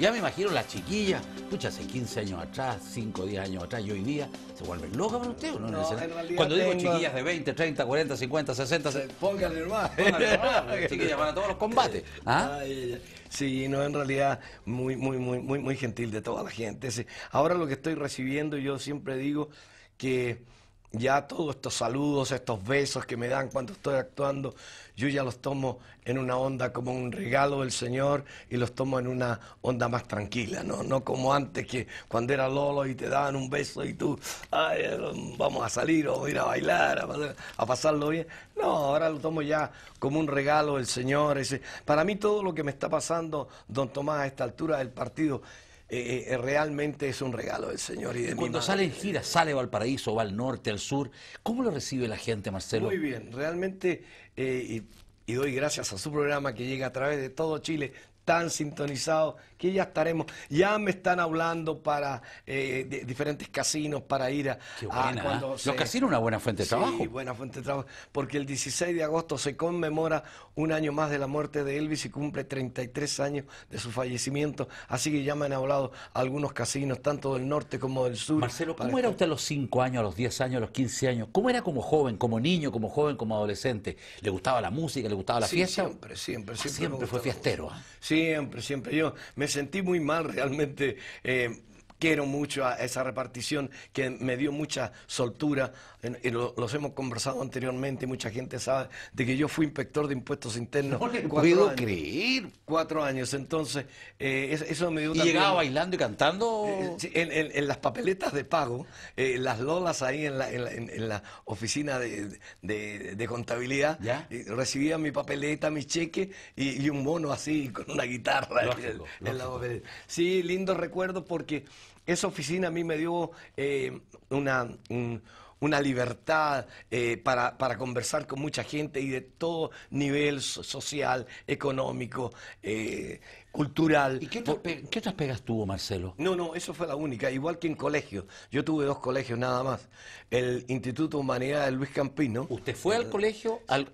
Ya me imagino las chiquillas, pucha, hace 15 años atrás, 5 10 años atrás, y hoy día, ¿se vuelven locas para usted Cuando digo chiquillas de 20, 30, 40, 50, 60... Se... Pónganle más. Pónganle chiquillas para todos los combates. ¿Ah? Sí, no, en realidad muy, muy, muy, muy, muy gentil de toda la gente. Ahora lo que estoy recibiendo, yo siempre digo que ya todos estos saludos, estos besos que me dan cuando estoy actuando, yo ya los tomo en una onda como un regalo del Señor y los tomo en una onda más tranquila, ¿no? No como antes que cuando era Lolo y te daban un beso y tú, eh, vamos a salir o ir a bailar, a, a pasarlo bien. No, ahora lo tomo ya como un regalo del Señor. Para mí todo lo que me está pasando, don Tomás, a esta altura del partido, eh, eh, realmente es un regalo del Señor y de Cuando sale en gira, sale Valparaíso, va al norte, al sur. ¿Cómo lo recibe la gente, Marcelo? Muy bien, realmente, eh, y, doy gracias a su programa que llega a través de todo Chile, tan sintonizados que ya estaremos. Ya me están hablando para eh, diferentes casinos para ir a. ¿eh? Los casinos una buena fuente de trabajo. Sí, buena fuente de trabajo. Porque el 16 de agosto se conmemora un año más de la muerte de Elvis y cumple 33 años de su fallecimiento. Así que ya me han hablado algunos casinos, tanto del norte como del sur. Marcelo, ¿cómo era usted a los 5 años, a los 10 años, a los 15 años? ¿Cómo era como joven, como niño, como joven, como adolescente? ¿Le gustaba la música? ¿Le gustaba la fiesta? Siempre, siempre, siempre. Ah, siempre fue fiestero. Siempre, siempre. Yo me sentí muy mal realmente. Eh, quiero mucho a esa repartición que me dio mucha soltura. Y los hemos conversado anteriormente, mucha gente sabe de que yo fui inspector de impuestos internos. No puedo creer. Cuatro años, entonces eh, eso me dio... llegaba bailando y cantando? Eh, en, las papeletas de pago, eh, las lolas ahí en la, en la, oficina de, de, contabilidad, recibía mi papeleta, mis cheques y, un mono así con una guitarra en, la Sí, lindo recuerdo porque esa oficina a mí me dio eh, una, libertad eh, para, conversar con mucha gente y de todo nivel social, económico. Eh, cultural. ¿Y qué otras, pegas tuvo Marcelo? No, no, eso fue la única, igual que en colegio. Yo tuve dos colegios nada más. El Instituto Humanidad de Luis Campino. ¿Usted fue al eh, colegio, al,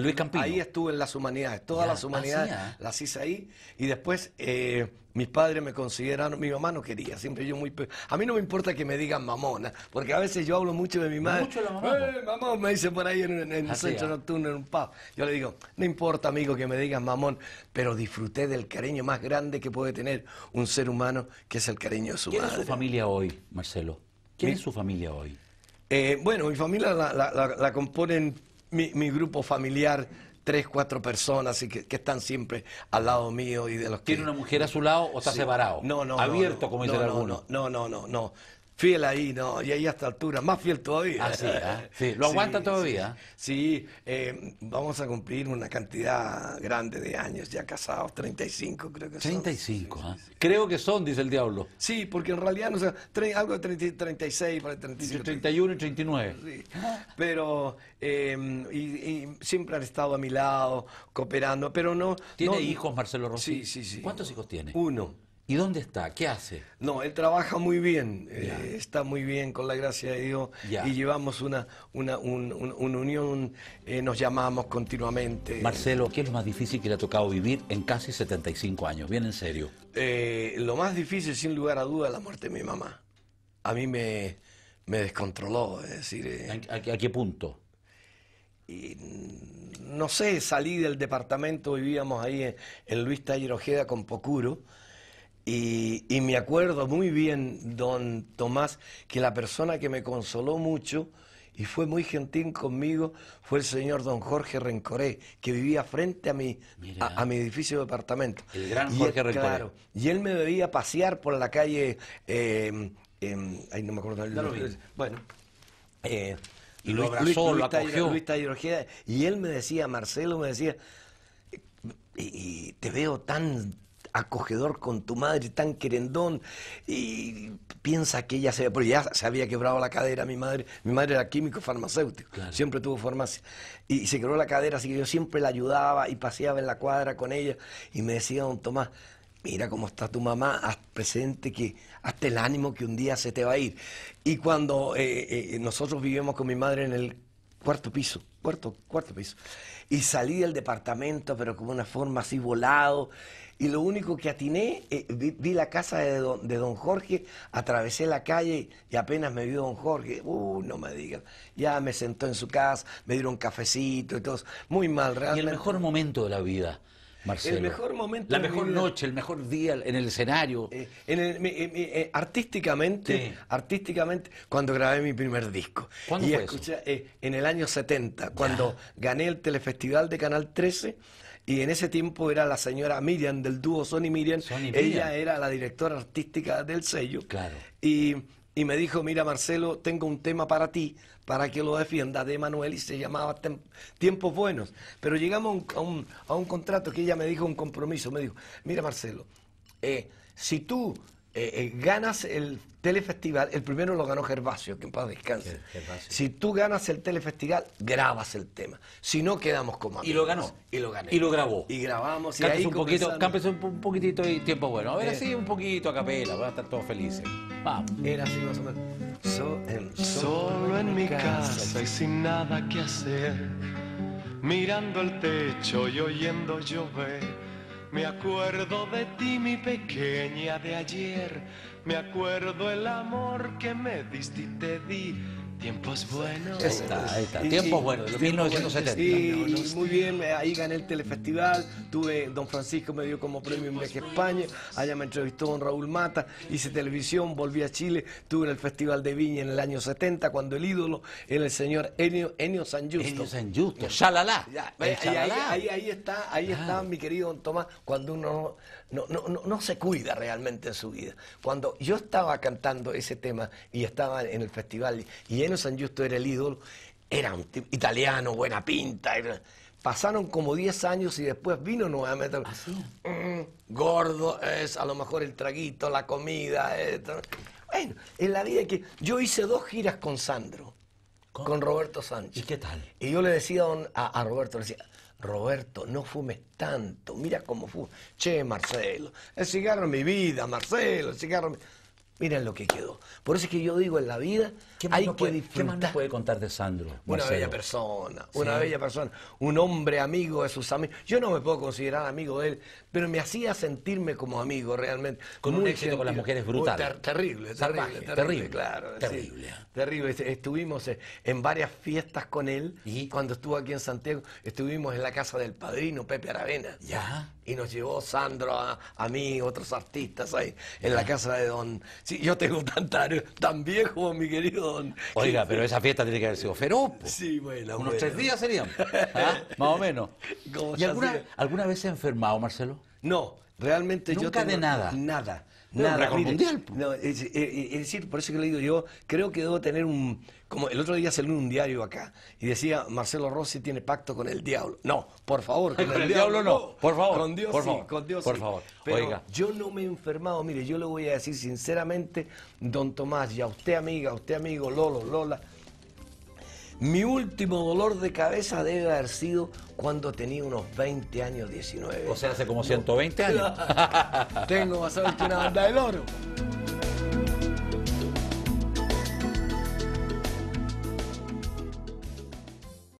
Luis Campino? Ahí estuve en las humanidades, todas las humanidades las hice ahí. Y después eh, mis padres me consideraron, mi mamá no quería, siempre yo muy... A mí no me importa que me digan mamona, porque a veces yo hablo mucho de mi madre. Mucho la mamá. Eh, mamón, me dice por ahí en, el centro nocturno, en un pub. Yo le digo, no importa, amigo, que me digas mamón, pero disfruté del cariño más grande que puede tener un ser humano, que es el cariño de su madre. ¿Quién es su familia hoy, Marcelo? Eh, ¿Quién es su familia hoy? bueno, mi familia la, componen mi, grupo familiar, tres, cuatro personas y que, están siempre al lado mío y de los que... ¿Tiene una mujer a su lado o está separado? No, no. Abierto, no, como dicen no, algunos. No, no, no, no fiel ahí, ¿no? Y ahí a esta altura, más fiel todavía. Así, ah, ¿eh? sí, ¿Lo aguanta todavía? Sí, eh, vamos a cumplir una cantidad grande de años ya casados, 35 creo que son. 35, ¿eh? ¿ah? Creo que son, dice el diablo. Sí, porque en realidad, no sé, sea, algo de 36 para 35. 31 y 39. Sí, pero, em, y, siempre han estado a mi lado, cooperando, pero no... ¿Tiene hijos Marcelo Rossi? Sí, sí, sí. ¿Cuántos hijos tiene? Uno. ¿Y dónde está? ¿Qué hace? No, él trabaja muy bien, eh, está muy bien, con la gracia de Dios, y llevamos una, una, unión, eh, nos llamamos continuamente. Marcelo, ¿qué es lo más difícil que le ha tocado vivir en casi 75 años? Bien en serio. Eh, lo más difícil, sin lugar a duda, la muerte de mi mamá. A mí me, descontroló, es decir... ¿A, qué punto? no sé, salí del departamento, vivíamos ahí en, en Luis Taller Ojeda con Pocuro y, me acuerdo muy bien, don Tomás, que la persona que me consoló mucho y fue muy gentil conmigo fue el señor don Jorge Rencoré, que vivía frente a mi, a, mi edificio de departamento. El gran Jorge Rencoré. y él me veía pasear por la calle, em, em, ahí no me acuerdo el Bueno. Eh, y lo abrazó, lo y él me decía, Marcelo me decía, te veo tan acogedor con tu madre, tan querendón, y piensa que ella se... Porque ya se había quebrado la cadera mi madre, mi madre era químico farmacéutico, siempre tuvo farmacia, y se quebró la cadera, así que yo siempre la ayudaba y paseaba en la cuadra con ella, y me decía don Tomás, mira cómo está tu mamá, haz presente que hasta el ánimo que un día se te va a ir. Y cuando eh, eh, nosotros vivimos con mi madre en el cuarto piso, cuarto, cuarto piso. Y salí del departamento, pero como una forma así volado. Y lo único que atiné, eh, vi, la casa de don, de don, Jorge, atravesé la calle y apenas me vio don Jorge, uh, no me digan, ya me sentó en su casa, me dieron cafecito y todo, muy mal realmente. Y el mejor momento de la vida, el mejor momento. La mejor noche, el mejor día en el escenario. Eh, eh, artísticamente, artísticamente, cuando grabé mi primer disco. ¿Cuándo fue eh, en el año 70, cuando gané el telefestival de Canal 13. Y en ese tiempo era la señora Miriam del dúo Sony Miriam. Miriam. Ella era la directora artística del sello. Claro. Y y me dijo, mira Marcelo, tengo un tema para ti, para que lo defienda de Manuel y se llamaba Tiempos Buenos. Pero llegamos a un, contrato que ella me dijo, un compromiso, me dijo, mira Marcelo, eh, si tú eh, eh, ganas el telefestival, el primero lo ganó Gervasio, que en paz descanse. Si tú ganas el telefestival, grabas el tema. Si no, quedamos como Y lo ganó. Y lo gané. Y lo grabó. Y grabamos. Cámpese un poquito, un poquitito y tiempo bueno. A ver, eh. así un poquito a capela, van a estar todos felices. Era así más o menos. Solo en mi casa y sin nada que hacer, mirando el techo y oyendo llover me acuerdo de ti, mi pequeña de ayer. Me acuerdo el amor que me diste y te di Tiempos buenos. Está, está. Tiempos buenos, de 1970. Sí, muy bien, ahí gané el telefestival. Tuve, don Francisco me dio como premio en viaje España. Allá me entrevistó don Raúl Mata. Hice televisión, volví a Chile. Tuve el Festival de Viña en el año 70, cuando el ídolo era el señor Enio, Enio San Justo. Enio San Justo, Shalala. Eh, ahí, está, ahí está mi querido don Tomás, cuando uno no, se cuida realmente en su vida. Cuando yo estaba cantando ese tema y estaba en el festival y él... San Justo era el ídolo, era un italiano, buena pinta. Pasaron como 10 años y después vino nuevamente. ¿Así? Ah, mm, gordo es a lo mejor el traguito, la comida. Esto. Bueno, en la vida que. Yo hice dos giras con Sandro, con Roberto Sánchez. ¿Y qué tal? Y yo le decía a, Roberto, le decía, Roberto, no fumes tanto, mira cómo fumes. Che, Marcelo, el cigarro es mi vida, Marcelo, el cigarro. Mi... Miren lo que quedó. Por eso es que yo digo en la vida hay que disfrutar. ¿Qué más puede contar de Sandro? Una bella persona, una bella persona, un hombre amigo de sus amigos. Yo no me puedo considerar amigo de él, pero me hacía sentirme como amigo realmente. Con un éxito con las mujeres brutales. terrible, terrible, terrible, claro. Terrible. terrible. Estuvimos eh, en varias fiestas con él. ¿Y? Cuando estuvo aquí en Santiago, estuvimos en la casa del padrino Pepe Aravena. Ya. Y nos llevó Sandro a, mí, otros artistas ahí, en la casa de don Sí, yo tengo tanta, tan viejo, mi querido Oiga, pero esa fiesta tiene que haber sido feroz. Sí, bueno. Unos tres días serían, ¿ah? más o menos. ¿Y alguna, alguna, vez se ha enfermado, Marcelo? No, realmente yo. Nunca de nada. Nada nada. Pues. No, mundial. No, eh, eh, es, decir, por eso que le digo yo, creo que debo tener un. Como el otro día salió un diario acá y decía Marcelo Rossi tiene pacto con el diablo. No, por favor, con, el, diablo, no. Por favor. Con Dios por sí, favor, con Dios por favor. Oiga. yo no me he enfermado. Mire, yo le voy a decir sinceramente, don Tomás, y a usted amiga, a usted amigo, Lolo, Lola. Mi último dolor de cabeza debe haber sido cuando tenía unos 20 años, 19. O sea, hace como 120 años. Tengo bastante una banda DE oro.